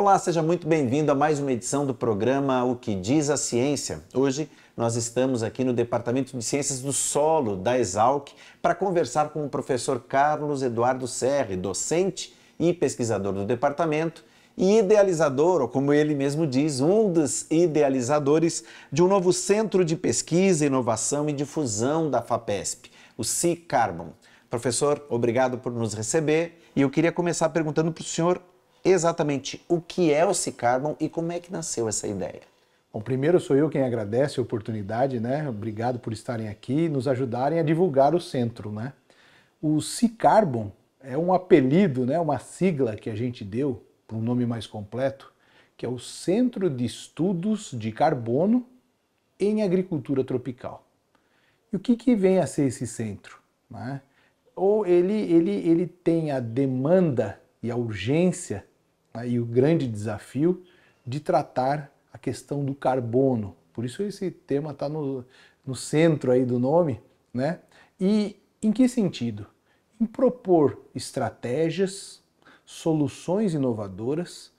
Olá, seja muito bem-vindo a mais uma edição do programa O que diz a ciência. Hoje nós estamos aqui no Departamento de Ciências do Solo da Exalc para conversar com o professor Carlos Eduardo Serre, docente e pesquisador do departamento e idealizador, ou como ele mesmo diz, um dos idealizadores de um novo centro de pesquisa, inovação e difusão da FAPESP, o C-Carbon. Professor, obrigado por nos receber e eu queria começar perguntando para o senhor exatamente o que é o Cicarbon e como é que nasceu essa ideia. Bom, primeiro sou eu quem agradece a oportunidade, né? Obrigado por estarem aqui e nos ajudarem a divulgar o centro, né? O Cicarbon é um apelido, né? Uma sigla que a gente deu para um nome mais completo, que é o Centro de Estudos de Carbono em Agricultura Tropical. E o que, que vem a ser esse centro? Né? Ou ele, ele, ele tem a demanda e a urgência né, e o grande desafio de tratar a questão do carbono. Por isso esse tema está no, no centro aí do nome, né? E em que sentido? Em propor estratégias, soluções inovadoras,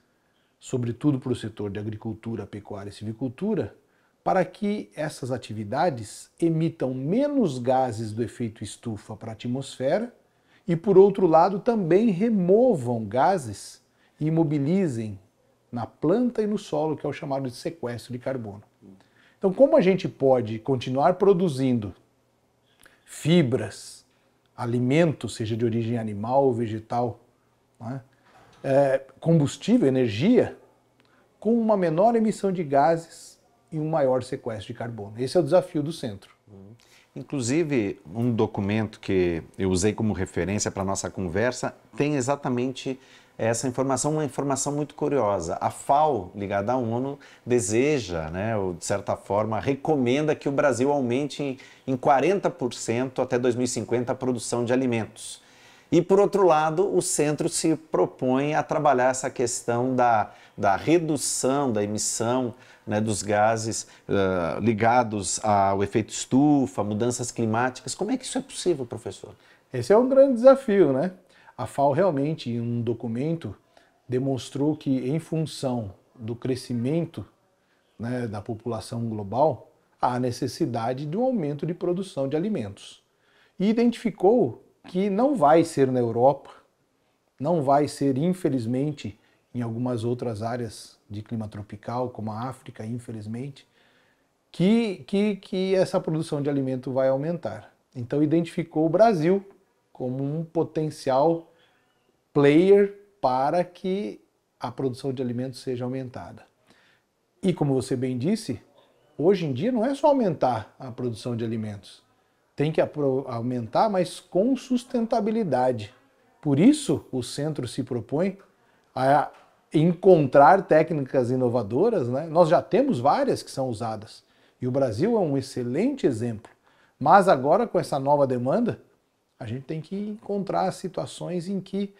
sobretudo para o setor de agricultura, pecuária e silvicultura, para que essas atividades emitam menos gases do efeito estufa para a atmosfera e, por outro lado, também removam gases e imobilizem na planta e no solo, que é o chamado de sequestro de carbono. Então, como a gente pode continuar produzindo fibras, alimento, seja de origem animal ou vegetal, né? é, combustível, energia, com uma menor emissão de gases e um maior sequestro de carbono. Esse é o desafio do centro. Inclusive, um documento que eu usei como referência para a nossa conversa tem exatamente essa informação, uma informação muito curiosa. A FAO, ligada à ONU, deseja, né, ou de certa forma, recomenda que o Brasil aumente em 40% até 2050 a produção de alimentos. E, por outro lado, o centro se propõe a trabalhar essa questão da, da redução da emissão né, dos gases uh, ligados ao efeito estufa, mudanças climáticas. Como é que isso é possível, professor? Esse é um grande desafio, né? A FAO realmente, em um documento, demonstrou que em função do crescimento né, da população global, há necessidade de um aumento de produção de alimentos. E identificou que não vai ser na Europa, não vai ser, infelizmente, em algumas outras áreas de clima tropical, como a África, infelizmente, que, que, que essa produção de alimento vai aumentar. Então, identificou o Brasil como um potencial player para que a produção de alimentos seja aumentada. E como você bem disse, hoje em dia não é só aumentar a produção de alimentos, tem que aumentar, mas com sustentabilidade. Por isso, o centro se propõe a encontrar técnicas inovadoras, né? nós já temos várias que são usadas. E o Brasil é um excelente exemplo. Mas agora, com essa nova demanda, a gente tem que encontrar situações em que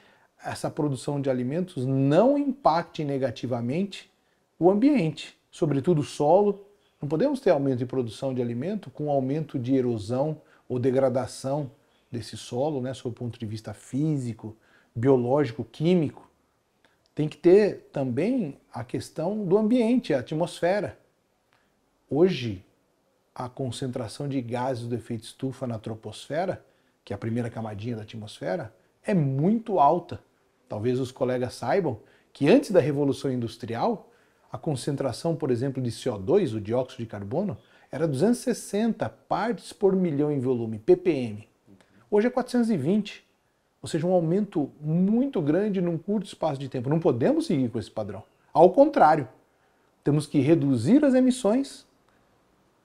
essa produção de alimentos não impacte negativamente o ambiente, sobretudo o solo. Não podemos ter aumento de produção de alimento com aumento de erosão ou degradação desse solo, né, sob o ponto de vista físico, biológico, químico. Tem que ter também a questão do ambiente, a atmosfera. Hoje, a concentração de gases do efeito estufa na troposfera, que é a primeira camadinha da atmosfera, é muito alta. Talvez os colegas saibam que antes da Revolução Industrial, a concentração, por exemplo, de CO2, o dióxido de carbono, era 260 partes por milhão em volume, ppm. Hoje é 420. Ou seja, um aumento muito grande num curto espaço de tempo. Não podemos seguir com esse padrão. Ao contrário, temos que reduzir as emissões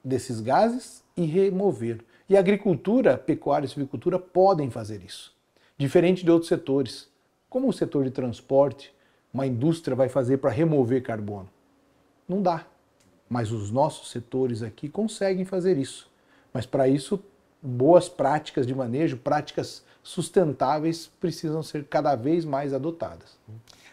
desses gases e remover. E agricultura, pecuária e silvicultura podem fazer isso. Diferente de outros setores, como o setor de transporte, uma indústria vai fazer para remover carbono? Não dá. Mas os nossos setores aqui conseguem fazer isso. Mas para isso boas práticas de manejo, práticas sustentáveis, precisam ser cada vez mais adotadas.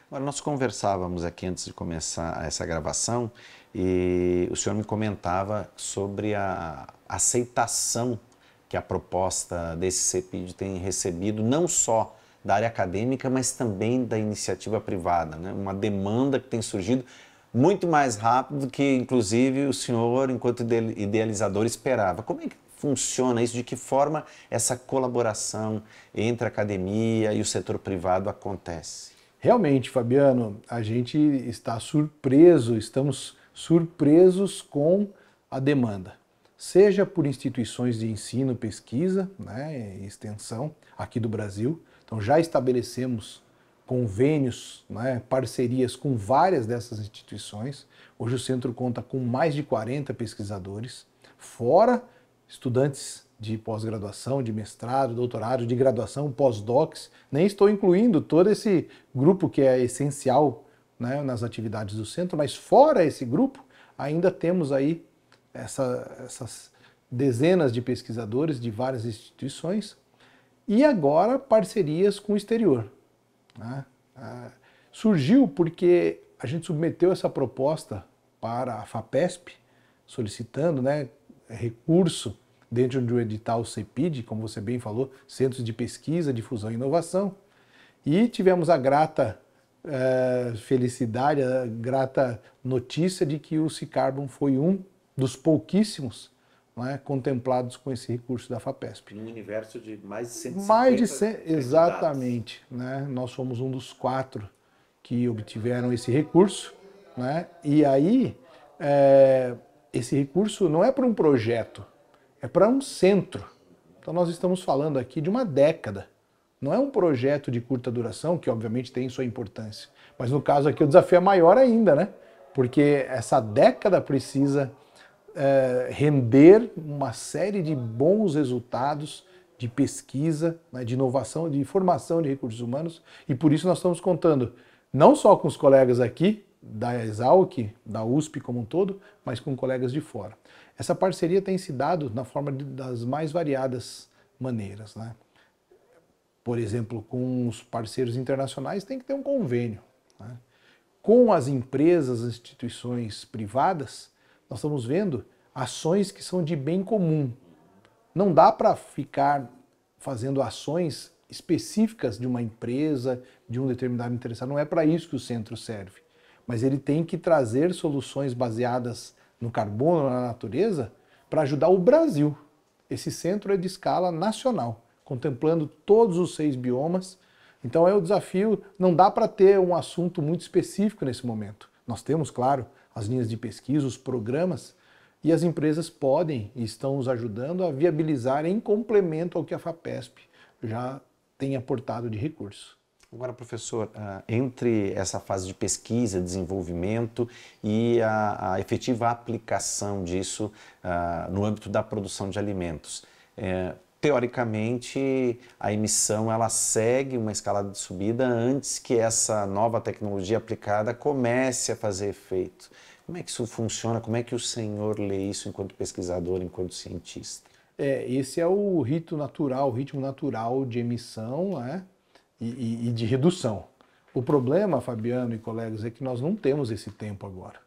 Agora, nós conversávamos aqui antes de começar essa gravação e o senhor me comentava sobre a aceitação que a proposta desse CEPID tem recebido, não só da área acadêmica, mas também da iniciativa privada. Né? Uma demanda que tem surgido muito mais rápido do que, inclusive, o senhor, enquanto idealizador, esperava. Como é que funciona isso, de que forma essa colaboração entre a academia e o setor privado acontece. Realmente, Fabiano, a gente está surpreso, estamos surpresos com a demanda, seja por instituições de ensino, pesquisa né, e extensão aqui do Brasil. Então, já estabelecemos convênios, né, parcerias com várias dessas instituições. Hoje o centro conta com mais de 40 pesquisadores, fora estudantes de pós-graduação, de mestrado, doutorado, de graduação, pós-docs. Nem estou incluindo todo esse grupo que é essencial né, nas atividades do centro, mas fora esse grupo, ainda temos aí essa, essas dezenas de pesquisadores de várias instituições e agora parcerias com o exterior. Né? Ah, surgiu porque a gente submeteu essa proposta para a FAPESP, solicitando, né, é, recurso dentro do edital CEPID, como você bem falou, Centros de Pesquisa, Difusão e Inovação. E tivemos a grata eh, felicidade, a grata notícia de que o Cicarbon foi um dos pouquíssimos né, contemplados com esse recurso da FAPESP. Num universo de mais de 150 Mais de 100, exatamente. Né, nós fomos um dos quatro que obtiveram esse recurso. Né, e aí... Eh, esse recurso não é para um projeto, é para um centro. Então nós estamos falando aqui de uma década. Não é um projeto de curta duração, que obviamente tem sua importância. Mas no caso aqui o desafio é maior ainda, né? Porque essa década precisa é, render uma série de bons resultados de pesquisa, né, de inovação, de formação de recursos humanos. E por isso nós estamos contando não só com os colegas aqui, da Exalc, da USP como um todo, mas com colegas de fora. Essa parceria tem se dado na forma de, das mais variadas maneiras. Né? Por exemplo, com os parceiros internacionais tem que ter um convênio. Né? Com as empresas, as instituições privadas, nós estamos vendo ações que são de bem comum. Não dá para ficar fazendo ações específicas de uma empresa, de um determinado interessado. Não é para isso que o centro serve mas ele tem que trazer soluções baseadas no carbono, na natureza, para ajudar o Brasil. Esse centro é de escala nacional, contemplando todos os seis biomas. Então é o desafio, não dá para ter um assunto muito específico nesse momento. Nós temos, claro, as linhas de pesquisa, os programas, e as empresas podem e estão nos ajudando a viabilizar em complemento ao que a FAPESP já tem aportado de recursos. Agora, professor, ah, entre essa fase de pesquisa, desenvolvimento e a, a efetiva aplicação disso ah, no âmbito da produção de alimentos, eh, teoricamente a emissão ela segue uma escalada de subida antes que essa nova tecnologia aplicada comece a fazer efeito. Como é que isso funciona? Como é que o senhor lê isso enquanto pesquisador, enquanto cientista? É, esse é o rito natural, o ritmo natural de emissão, né? e, e de redução. O problema, Fabiano e colegas, é que nós não temos esse tempo agora.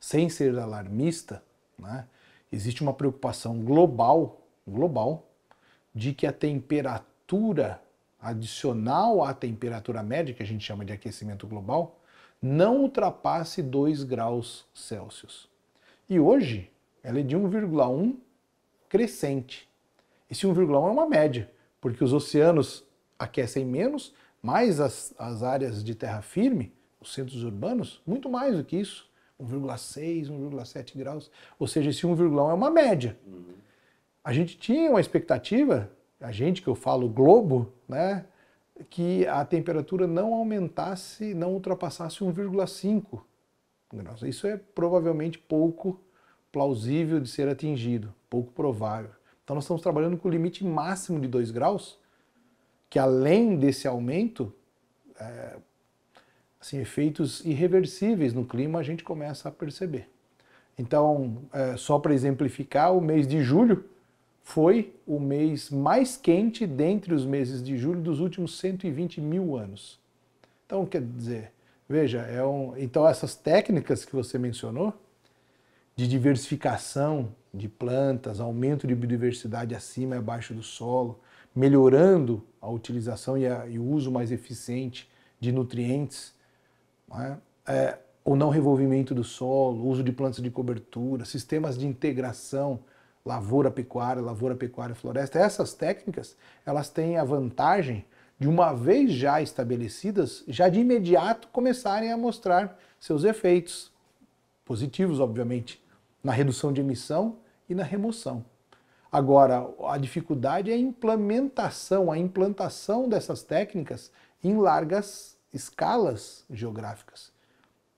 Sem ser alarmista, né, existe uma preocupação global, global, de que a temperatura adicional à temperatura média, que a gente chama de aquecimento global, não ultrapasse 2 graus Celsius. E hoje ela é de 1,1 crescente. Esse 1,1 é uma média, porque os oceanos aquecem menos, mais as, as áreas de terra firme, os centros urbanos, muito mais do que isso. 1,6, 1,7 graus. Ou seja, esse 1,1 é uma média. Uhum. A gente tinha uma expectativa, a gente que eu falo globo, né, que a temperatura não aumentasse, não ultrapassasse 1,5 graus. Isso é provavelmente pouco plausível de ser atingido, pouco provável. Então nós estamos trabalhando com o limite máximo de 2 graus, que além desse aumento, é, assim, efeitos irreversíveis no clima a gente começa a perceber. Então, é, só para exemplificar, o mês de julho foi o mês mais quente dentre os meses de julho dos últimos 120 mil anos. Então, quer dizer, veja, é um, então essas técnicas que você mencionou, de diversificação de plantas, aumento de biodiversidade acima e abaixo do solo, melhorando a utilização e, a, e o uso mais eficiente de nutrientes, né? é, o não revolvimento do solo, uso de plantas de cobertura, sistemas de integração, lavoura pecuária, lavoura pecuária floresta. Essas técnicas, elas têm a vantagem de uma vez já estabelecidas, já de imediato começarem a mostrar seus efeitos positivos, obviamente, na redução de emissão e na remoção. Agora, a dificuldade é a implementação, a implantação dessas técnicas em largas escalas geográficas.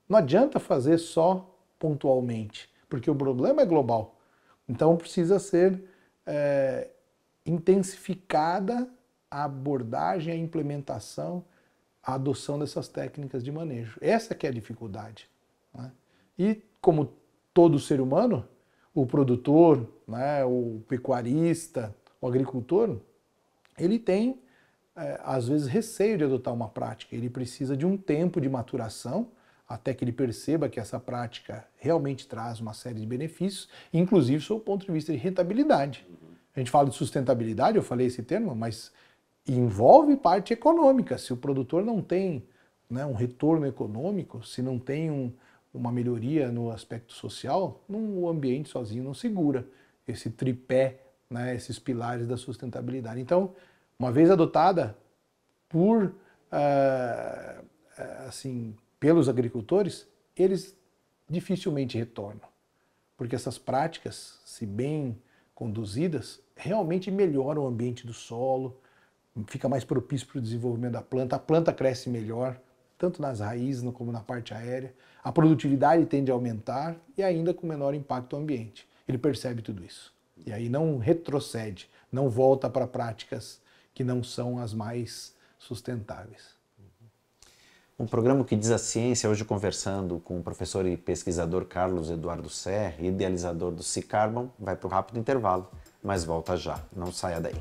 Não adianta fazer só pontualmente, porque o problema é global. Então precisa ser é, intensificada a abordagem, a implementação, a adoção dessas técnicas de manejo. Essa que é a dificuldade. Né? E como todo ser humano, o produtor, né, o pecuarista, o agricultor, ele tem é, às vezes receio de adotar uma prática. Ele precisa de um tempo de maturação até que ele perceba que essa prática realmente traz uma série de benefícios, inclusive sob o ponto de vista de rentabilidade. A gente fala de sustentabilidade, eu falei esse termo, mas envolve parte econômica. Se o produtor não tem né, um retorno econômico, se não tem um, uma melhoria no aspecto social, o ambiente sozinho não segura esse tripé, né, esses pilares da sustentabilidade. Então, uma vez adotada por uh, assim pelos agricultores, eles dificilmente retornam, porque essas práticas, se bem conduzidas, realmente melhoram o ambiente do solo, fica mais propício para o desenvolvimento da planta, a planta cresce melhor, tanto nas raízes como na parte aérea. A produtividade tende a aumentar e ainda com menor impacto ao ambiente. Ele percebe tudo isso. E aí não retrocede, não volta para práticas que não são as mais sustentáveis. Um programa que diz a ciência, hoje conversando com o professor e pesquisador Carlos Eduardo Serra, idealizador do Cicarbon, vai para um rápido intervalo, mas volta já. Não saia daí.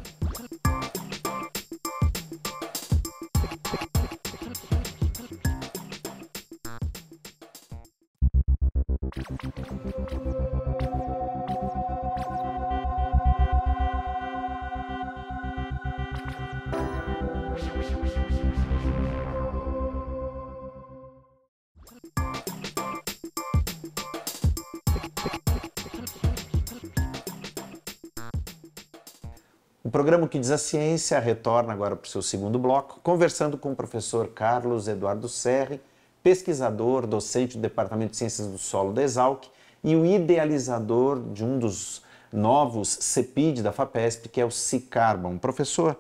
Programa que diz a ciência retorna agora para o seu segundo bloco, conversando com o professor Carlos Eduardo Serri, pesquisador, docente do Departamento de Ciências do Solo da Exalc e o idealizador de um dos novos CEPID da FAPESP, que é o Cicarbon. Professor,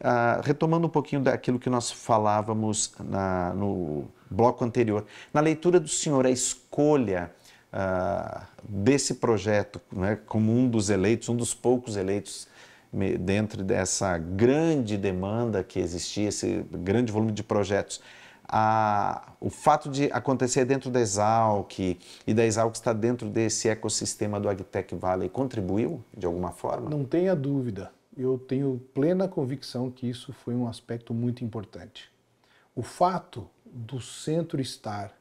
uh, retomando um pouquinho daquilo que nós falávamos na, no bloco anterior, na leitura do senhor, a escolha Uh, desse projeto né, como um dos eleitos, um dos poucos eleitos dentro dessa grande demanda que existia, esse grande volume de projetos, a, o fato de acontecer dentro da Exalc e da Exalc estar dentro desse ecossistema do Agtech Valley contribuiu de alguma forma? Não tenha dúvida. Eu tenho plena convicção que isso foi um aspecto muito importante. O fato do centro estar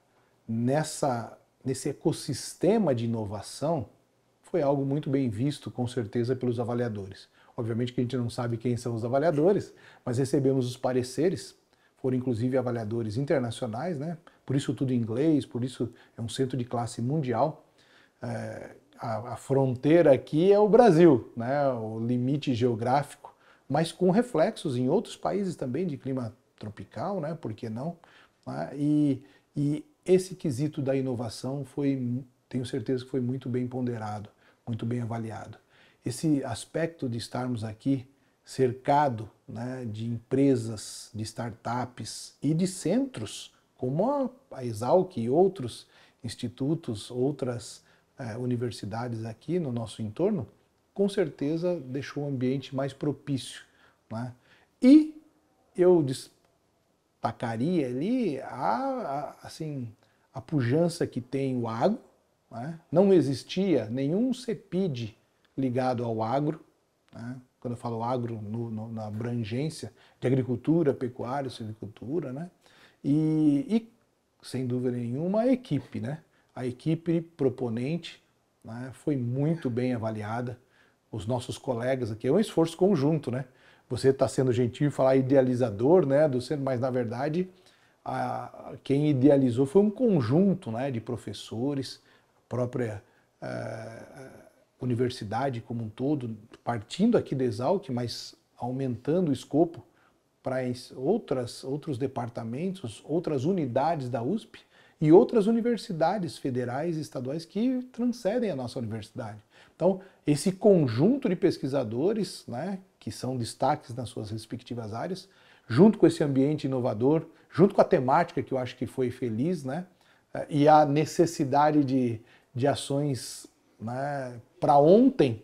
nessa, nesse ecossistema de inovação foi algo muito bem visto, com certeza, pelos avaliadores. Obviamente que a gente não sabe quem são os avaliadores, mas recebemos os pareceres, foram inclusive avaliadores internacionais, né? por isso tudo em inglês, por isso é um centro de classe mundial. É, a, a, fronteira aqui é o Brasil, né? o limite geográfico, mas com reflexos em outros países também de clima tropical, né? por que não? Né? E, e esse quesito da inovação foi, tenho certeza que foi muito bem ponderado, muito bem avaliado esse aspecto de estarmos aqui cercado né, de empresas, de startups e de centros, como a Exalc e outros institutos, outras é, universidades aqui no nosso entorno, com certeza deixou o ambiente mais propício. Né? E eu destacaria ali a, a, assim, a pujança que tem o agro. Né? Não existia nenhum CEPID ligado ao agro. Né? Quando eu falo agro, no, no, na abrangência de agricultura, pecuária, silvicultura, né? E, e, sem dúvida nenhuma, a equipe, né? A equipe proponente né? foi muito bem avaliada. Os nossos colegas aqui, é um esforço conjunto, né? Você está sendo gentil e falar idealizador, né? Do ser, mas na verdade, a, quem idealizou foi um conjunto, né? De professores, a própria. A, eh, universidade como um todo, partindo aqui da Exalc, mas aumentando o escopo para outras, outros departamentos, outras unidades da USP e outras universidades federais e estaduais que transcendem a nossa universidade. Então, esse conjunto de pesquisadores, né, que são destaques nas suas respectivas áreas, junto com esse ambiente inovador, junto com a temática que eu acho que foi feliz, né, eh, e a necessidade de, de ações né, para ontem,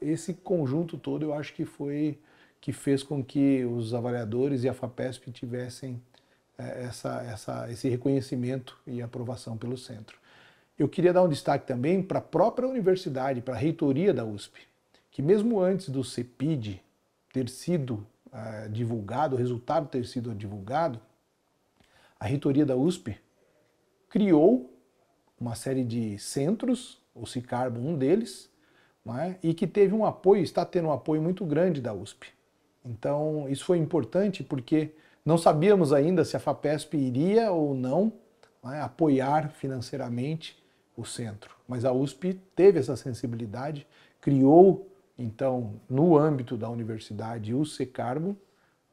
esse conjunto todo eu acho que foi que fez com que os avaliadores e a FAPESP tivessem é, essa, essa, esse reconhecimento e aprovação pelo centro. Eu queria dar um destaque também para a própria universidade, para a reitoria da USP, que mesmo antes do CEPID ter sido uh, divulgado, o resultado ter sido divulgado, a reitoria da USP criou uma série de centros o Cicarbo, um deles, é? e que teve um apoio, está tendo um apoio muito grande da USP. Então, isso foi importante porque não sabíamos ainda se a FAPESP iria ou não, é? apoiar financeiramente o centro. Mas a USP teve essa sensibilidade, criou, então, no âmbito da universidade, o Secarbo,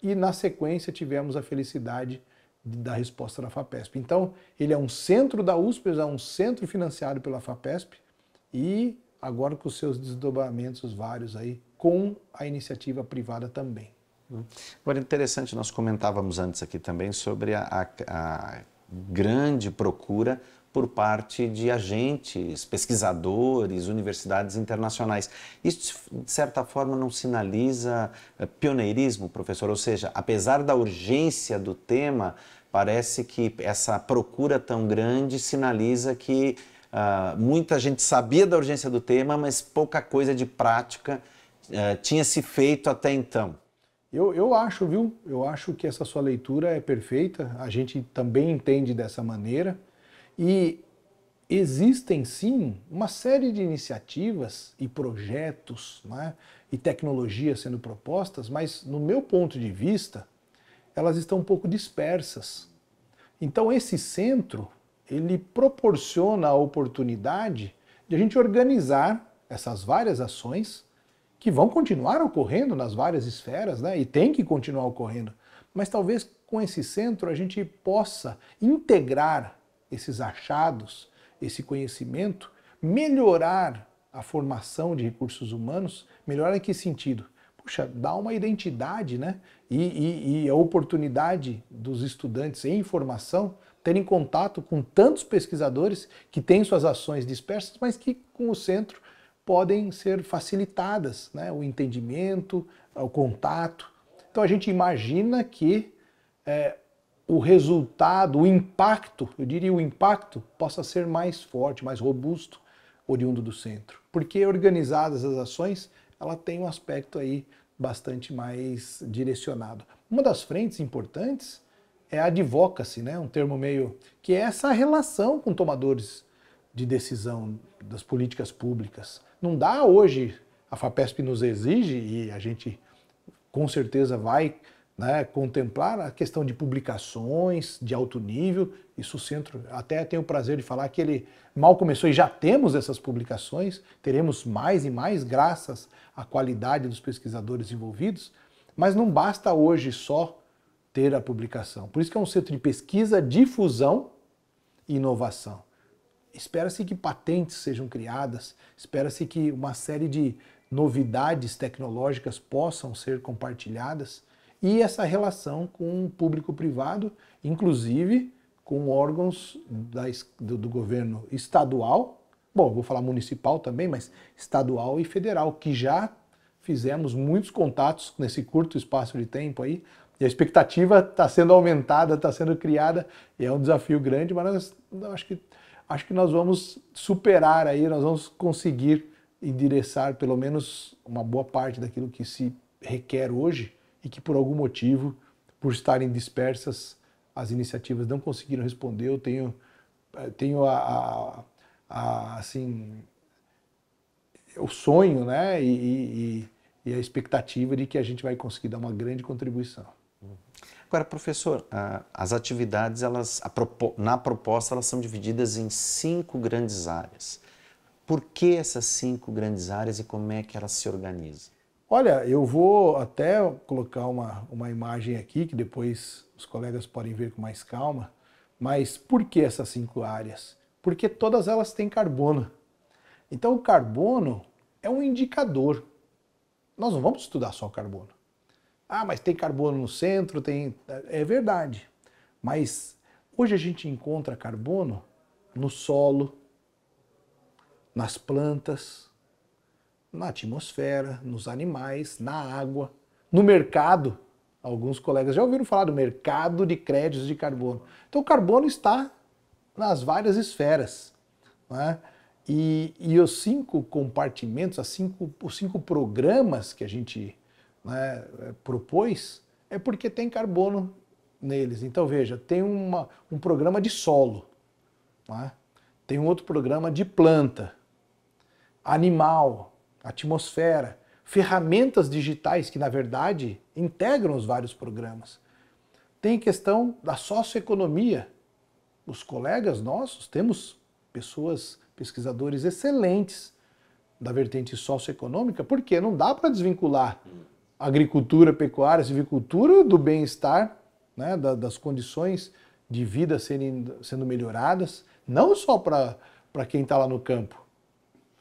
e na sequência tivemos a felicidade da resposta da FAPESP. Então, ele é um centro da USP, é um centro financiado pela FAPESP, e agora com os seus desdobramentos vários aí, com a iniciativa privada também. Agora, interessante, nós comentávamos antes aqui também sobre a, a, a grande procura por parte de agentes, pesquisadores, universidades internacionais. Isso, de certa forma, não sinaliza eh, pioneirismo, professor? Ou seja, apesar da urgência do tema, parece que essa procura tão grande sinaliza que Uh, muita gente sabia da urgência do tema, mas pouca coisa de prática uh, tinha se feito até então. Eu, eu acho, viu? Eu acho que essa sua leitura é perfeita. A gente também entende dessa maneira. E existem sim uma série de iniciativas e projetos né, e tecnologias sendo propostas, mas no meu ponto de vista, elas estão um pouco dispersas. Então esse centro ele proporciona a oportunidade de a gente organizar essas várias ações que vão continuar ocorrendo nas várias esferas, né? E tem que continuar ocorrendo. Mas talvez com esse centro a gente possa integrar esses achados, esse conhecimento, melhorar a formação de recursos humanos. Melhorar em que sentido? Puxa, dá uma identidade, né? E, e, e a oportunidade dos estudantes em formação terem contato com tantos pesquisadores que têm suas ações dispersas, mas que com o centro podem ser facilitadas, né? o entendimento, o contato. Então a gente imagina que é, o resultado, o impacto, eu diria o impacto, possa ser mais forte, mais robusto, oriundo do centro. Porque organizadas as ações, ela tem um aspecto aí bastante mais direcionado. Uma das frentes importantes é advocacy, né? um termo meio. que é essa relação com tomadores de decisão das políticas públicas. Não dá hoje, a FAPESP nos exige, e a gente com certeza vai né, contemplar a questão de publicações de alto nível. Isso o centro até tem o prazer de falar que ele mal começou e já temos essas publicações, teremos mais e mais graças à qualidade dos pesquisadores envolvidos, mas não basta hoje só ter a publicação. Por isso que é um centro de pesquisa, difusão e inovação. Espera-se que patentes sejam criadas, espera-se que uma série de novidades tecnológicas possam ser compartilhadas e essa relação com o público privado, inclusive com órgãos da, do, do governo estadual, bom, vou falar municipal também, mas estadual e federal, que já fizemos muitos contatos nesse curto espaço de tempo aí e a expectativa está sendo aumentada, está sendo criada, e é um desafio grande, mas nós, acho, que, acho que nós vamos superar aí, nós vamos conseguir endereçar pelo menos uma boa parte daquilo que se requer hoje e que por algum motivo, por estarem dispersas, as iniciativas não conseguiram responder. Eu tenho, eh, tenho a, a, a assim, o sonho né? E, e, e a expectativa de que a gente vai conseguir dar uma grande contribuição. Agora, professor, as atividades, elas, na proposta, elas são divididas em cinco grandes áreas. Por que essas cinco grandes áreas e como é que elas se organizam? Olha, eu vou até colocar uma, uma imagem aqui, que depois os colegas podem ver com mais calma. Mas por que essas cinco áreas? Porque todas elas têm carbono. Então, o carbono é um indicador. Nós não vamos estudar só o carbono. Ah, mas tem carbono no centro, tem. É, é verdade. Mas hoje a gente encontra carbono no solo, nas plantas, na atmosfera, nos animais, na água, no mercado. Alguns colegas já ouviram falar do mercado de créditos de carbono. Então, o carbono está nas várias esferas. Né? E, e os cinco compartimentos, as cinco, os cinco programas que a gente né, é, propôs é porque tem carbono neles. Então, veja, tem uma, um programa de solo, né? tem um outro programa de planta, animal, atmosfera, ferramentas digitais que, na verdade, integram os vários programas. Tem questão da socioeconomia. Os colegas nossos temos pessoas, pesquisadores excelentes da vertente socioeconômica, porque não dá para desvincular agricultura, pecuária, silvicultura, do bem-estar, né, das condições de vida serem, sendo melhoradas, não só para quem está lá no campo,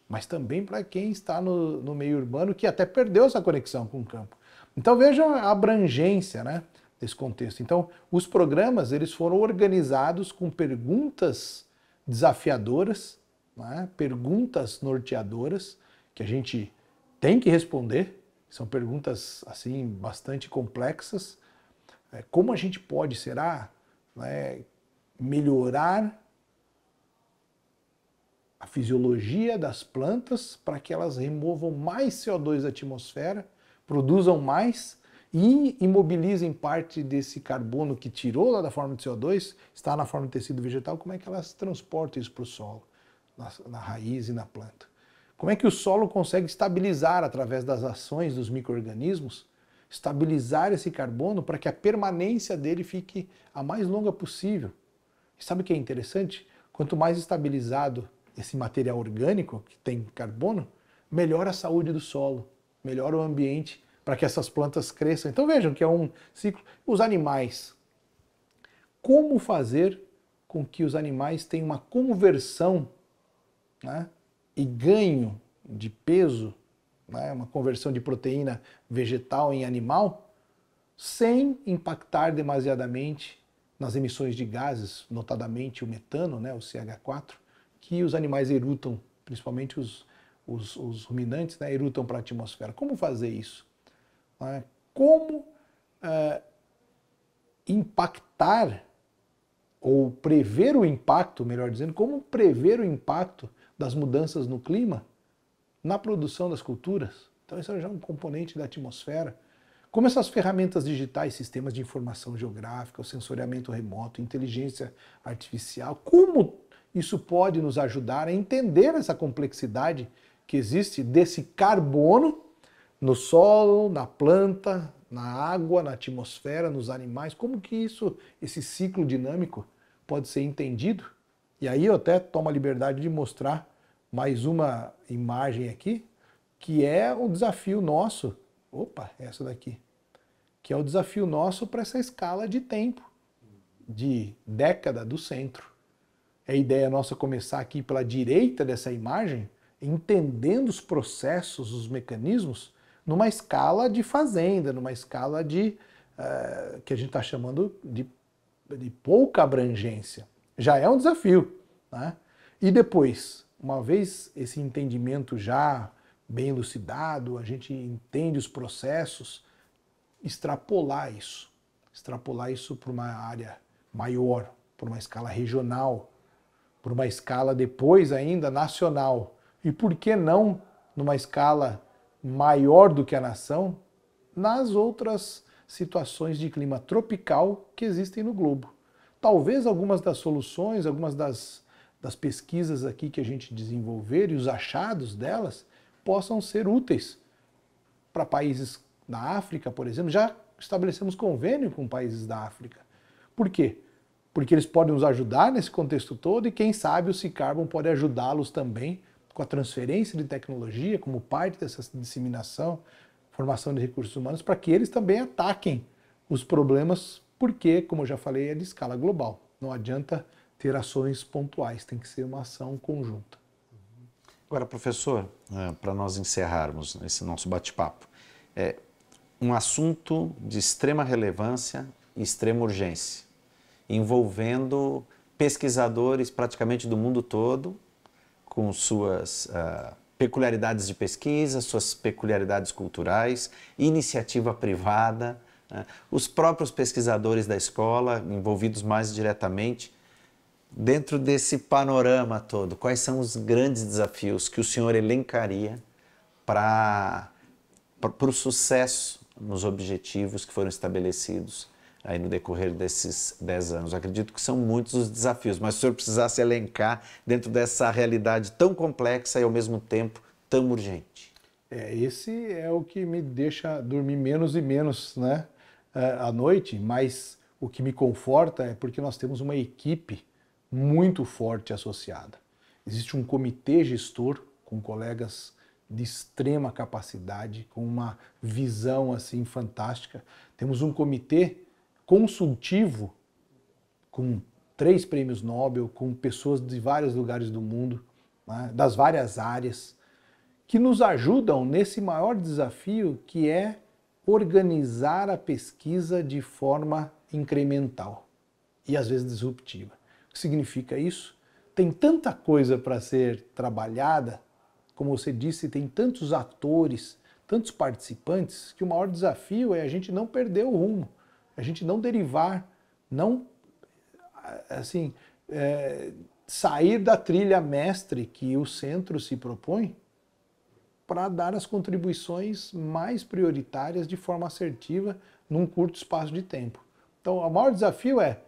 mas também para quem está no, no meio urbano, que até perdeu essa conexão com o campo. Então veja a abrangência né, desse contexto. Então, os programas eles foram organizados com perguntas desafiadoras, né, perguntas norteadoras, que a gente tem que responder, são perguntas assim bastante complexas. É, como a gente pode, será, né, melhorar a fisiologia das plantas para que elas removam mais CO2 da atmosfera, produzam mais e imobilizem parte desse carbono que tirou lá da forma de CO2, está na forma de tecido vegetal, como é que elas transportam isso para o solo, na, na raiz e na planta. Como é que o solo consegue estabilizar, através das ações dos micro-organismos, estabilizar esse carbono para que a permanência dele fique a mais longa possível? E sabe o que é interessante? Quanto mais estabilizado esse material orgânico, que tem carbono, melhor a saúde do solo, melhor o ambiente para que essas plantas cresçam. Então vejam que é um ciclo. Os animais. Como fazer com que os animais tenham uma conversão né, e ganho de peso, né, uma conversão de proteína vegetal em animal, sem impactar demasiadamente nas emissões de gases, notadamente o metano, né, o CH4, que os animais erutam, principalmente os, os, os ruminantes, né, erutam para a atmosfera. Como fazer isso? Né, como é, impactar ou prever o impacto, melhor dizendo, como prever o impacto das mudanças no clima na produção das culturas. Então, isso é já um componente da atmosfera. Como essas ferramentas digitais, sistemas de informação geográfica, o sensoriamento remoto, inteligência artificial, como isso pode nos ajudar a entender essa complexidade que existe desse carbono no solo, na planta, na água, na atmosfera, nos animais, como que isso, esse ciclo dinâmico pode ser entendido? E aí eu até tomo a liberdade de mostrar mais uma imagem aqui, que é o desafio nosso. Opa, é essa daqui. Que é o desafio nosso para essa escala de tempo, de década do centro. É ideia nossa começar aqui pela direita dessa imagem, entendendo os processos, os mecanismos, numa escala de fazenda, numa escala de uh, que a gente está chamando de, de pouca abrangência já é um desafio. Né? E depois, uma vez esse entendimento já bem elucidado, a gente entende os processos, extrapolar isso, extrapolar isso para uma área maior, para uma escala regional, para uma escala depois ainda nacional. E por que não numa escala maior do que a nação nas outras situações de clima tropical que existem no globo? Talvez algumas das soluções, algumas das, das pesquisas aqui que a gente desenvolver e os achados delas possam ser úteis para países na África, por exemplo. Já estabelecemos convênio com países da África. Por quê? Porque eles podem nos ajudar nesse contexto todo e quem sabe o Cicarbon pode ajudá-los também com a transferência de tecnologia como parte dessa disseminação, formação de recursos humanos, para que eles também ataquem os problemas porque, como eu já falei, é de escala global. Não adianta ter ações pontuais, tem que ser uma ação conjunta. Agora, professor, né, para nós encerrarmos esse nosso bate-papo, é um assunto de extrema relevância e extrema urgência, envolvendo pesquisadores praticamente do mundo todo, com suas uh, peculiaridades de pesquisa, suas peculiaridades culturais, iniciativa privada né? Os próprios pesquisadores da escola, envolvidos mais diretamente, dentro desse panorama todo, quais são os grandes desafios que o senhor elencaria para o sucesso nos objetivos que foram estabelecidos aí no decorrer desses 10 anos? Acredito que são muitos os desafios, mas se o senhor precisasse elencar dentro dessa realidade tão complexa e ao mesmo tempo tão urgente. É, esse é o que me deixa dormir menos e menos, né? uh, à noite, mas o que me conforta é porque nós temos uma equipe muito forte associada. Existe um comitê gestor com colegas de extrema capacidade, com uma visão assim fantástica. Temos um comitê consultivo com três prêmios Nobel, com pessoas de vários lugares do mundo, né, das várias áreas, que nos ajudam nesse maior desafio que é organizar a pesquisa de forma incremental e às vezes disruptiva. O que significa isso? Tem tanta coisa para ser trabalhada, como você disse, tem tantos atores, tantos participantes, que o maior desafio é a gente não perder o rumo, a gente não derivar, não assim é, sair da trilha mestre que o centro se propõe para dar as contribuições mais prioritárias de forma assertiva num curto espaço de tempo. Então, o maior desafio é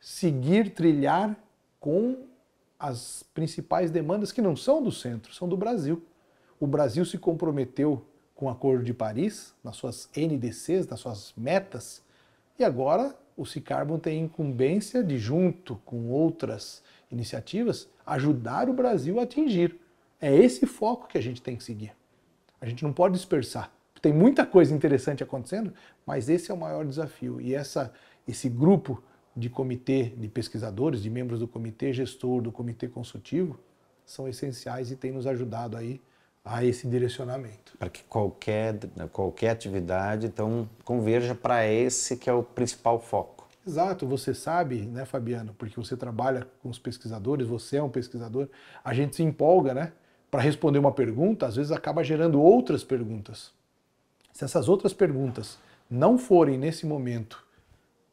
seguir trilhar com as principais demandas que não são do centro, são do Brasil. O Brasil se comprometeu com o Acordo de Paris, nas suas NDCs, nas suas metas, e agora o Cicarbon tem incumbência de, junto com outras iniciativas, ajudar o Brasil a atingir. É esse foco que a gente tem que seguir. A gente não pode dispersar. Tem muita coisa interessante acontecendo, mas esse é o maior desafio. E essa, esse grupo de comitê de pesquisadores, de membros do comitê gestor, do comitê consultivo, são essenciais e têm nos ajudado aí a esse direcionamento. Para que qualquer, qualquer atividade, então, converja para esse que é o principal foco. Exato, você sabe, né, Fabiano, porque você trabalha com os pesquisadores, você é um pesquisador, a gente se empolga, né? para responder uma pergunta, às vezes acaba gerando outras perguntas. Se essas outras perguntas não forem, nesse momento,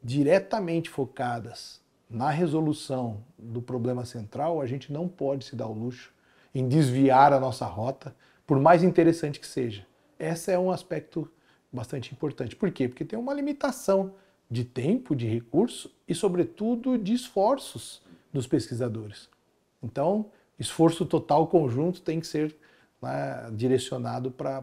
diretamente focadas na resolução do problema central, a gente não pode se dar o luxo em desviar a nossa rota, por mais interessante que seja. Esse é um aspecto bastante importante. Por quê? Porque tem uma limitação de tempo, de recurso e, sobretudo, de esforços dos pesquisadores. Então, esforço total conjunto tem que ser né, direcionado para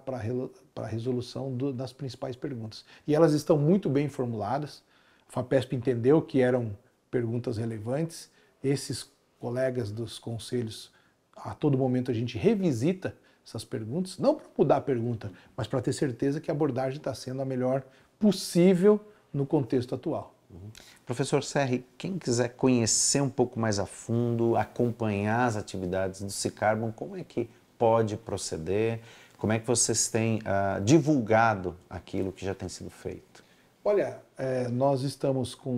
a resolução do, das principais perguntas. E elas estão muito bem formuladas. A FAPESP entendeu que eram perguntas relevantes. Esses colegas dos conselhos, a todo momento a gente revisita essas perguntas, não para mudar a pergunta, mas para ter certeza que a abordagem está sendo a melhor possível no contexto atual. Uhum. Professor Serri, quem quiser conhecer um pouco mais a fundo, acompanhar as atividades do Cicarbon, como é que pode proceder? Como é que vocês têm uh, divulgado aquilo que já tem sido feito? Olha, é, nós estamos com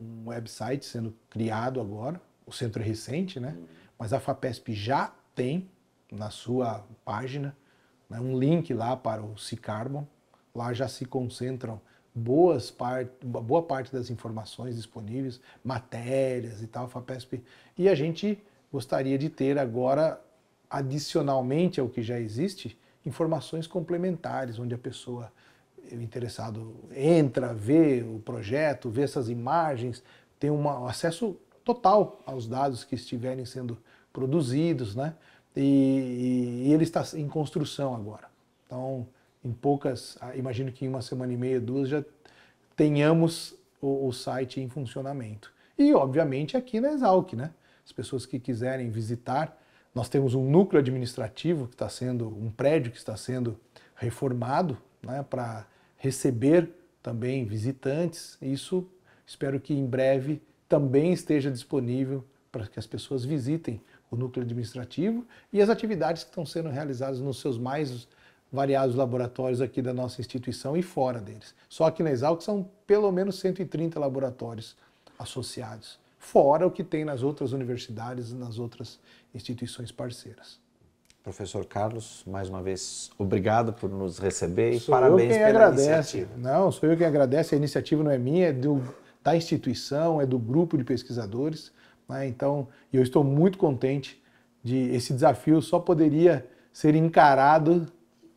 um website sendo criado agora, o centro é recente, né? Mas a FAPESP já tem na sua página né, um link lá para o Cicarbon. Lá já se concentram boas part, boa parte das informações disponíveis, matérias e tal, FAPESP, e a gente gostaria de ter agora, adicionalmente ao que já existe, informações complementares, onde a pessoa eh, o interessado entra, vê o projeto, vê essas imagens, tem um acesso total aos dados que estiverem sendo produzidos, né? E, e, e ele está em construção agora. Então, em poucas, ah, imagino que em uma semana e meia, duas, já tenhamos o, o site em funcionamento. E, obviamente, aqui na Exalc, né? As pessoas que quiserem visitar, nós temos um núcleo administrativo que está sendo, um prédio que está sendo reformado né, para receber também visitantes. Isso espero que em breve também esteja disponível para que as pessoas visitem o núcleo administrativo e as atividades que estão sendo realizadas nos seus mais variados laboratórios aqui da nossa instituição e fora deles. Só aqui na Exalc são pelo menos 130 laboratórios associados, fora o que tem nas outras universidades e nas outras instituições parceiras. Professor Carlos, mais uma vez, obrigado por nos receber e sou parabéns eu quem pela agradece. iniciativa. Não, sou eu quem agradece. A iniciativa não é minha, é do, da instituição, é do grupo de pesquisadores. Né? Então, eu estou muito contente de esse desafio só poderia ser encarado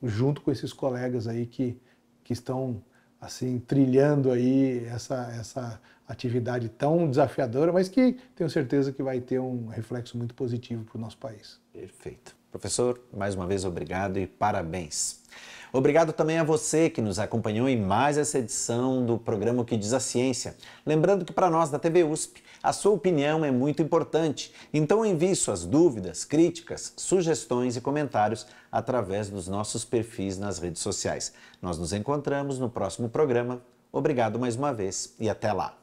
junto com esses colegas aí que, que estão assim trilhando aí essa, essa atividade tão desafiadora, mas que tenho certeza que vai ter um reflexo muito positivo para o nosso país. Perfeito. Professor, mais uma vez obrigado e parabéns. Obrigado também a você que nos acompanhou em mais essa edição do programa que diz a ciência. Lembrando que para nós da TV USP, a sua opinião é muito importante. Então envie suas dúvidas, críticas, sugestões e comentários através dos nossos perfis nas redes sociais. Nós nos encontramos no próximo programa. Obrigado mais uma vez e até lá.